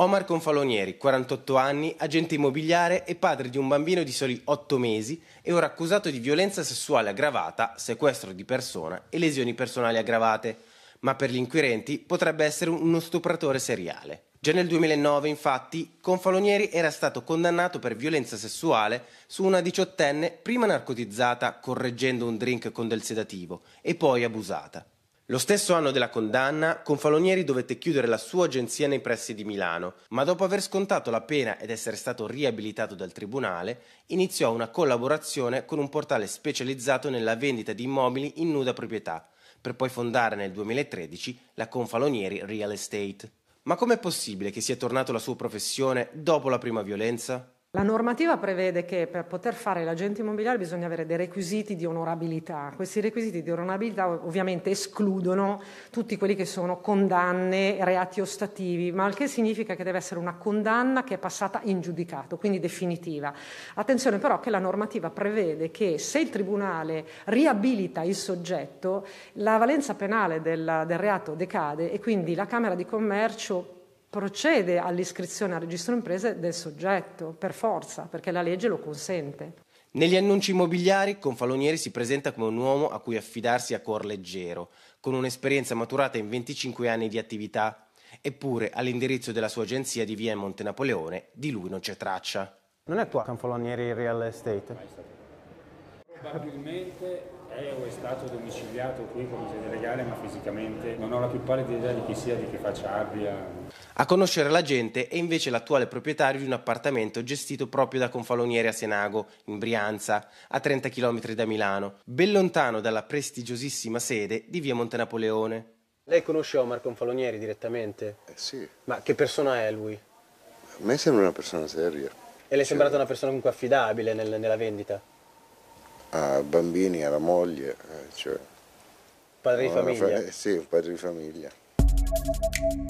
Omar Confalonieri, 48 anni, agente immobiliare e padre di un bambino di soli 8 mesi, è ora accusato di violenza sessuale aggravata, sequestro di persona e lesioni personali aggravate, ma per gli inquirenti potrebbe essere uno stupratore seriale. Già nel 2009, infatti, Confalonieri era stato condannato per violenza sessuale su una diciottenne prima narcotizzata correggendo un drink con del sedativo e poi abusata. Lo stesso anno della condanna, Confalonieri dovette chiudere la sua agenzia nei pressi di Milano, ma dopo aver scontato la pena ed essere stato riabilitato dal tribunale, iniziò una collaborazione con un portale specializzato nella vendita di immobili in nuda proprietà, per poi fondare nel 2013 la Confalonieri Real Estate. Ma com'è possibile che sia tornato alla sua professione dopo la prima violenza? La normativa prevede che per poter fare l'agente immobiliare bisogna avere dei requisiti di onorabilità. Questi requisiti di onorabilità ovviamente escludono tutti quelli che sono condanne, reati ostativi, ma il che significa che deve essere una condanna che è passata in giudicato, quindi definitiva. Attenzione però che la normativa prevede che se il Tribunale riabilita il soggetto, la valenza penale del, del reato decade e quindi la Camera di Commercio procede all'iscrizione al registro imprese del soggetto, per forza, perché la legge lo consente. Negli annunci immobiliari, Confalonieri si presenta come un uomo a cui affidarsi a cuor leggero, con un'esperienza maturata in 25 anni di attività. Eppure, all'indirizzo della sua agenzia di via Monte Napoleone, di lui non c'è traccia. Non è tua Confalonieri Real Estate? probabilmente è o è stato domiciliato qui come sede legale, ma fisicamente non ho la più pallida idea di chi sia, di che faccia abbia. A conoscere la gente è invece l'attuale proprietario di un appartamento gestito proprio da Confalonieri a Senago, in Brianza, a 30 km da Milano, ben lontano dalla prestigiosissima sede di via Monte Napoleone. Lei conosce Omar Confalonieri direttamente? Eh sì. Ma che persona è lui? A me sembra una persona seria. E le è sembrata una persona comunque affidabile nel, nella vendita? a bambini, alla moglie. Eh, cioè, padre eh, di famiglia? Fa sì, un padre di famiglia.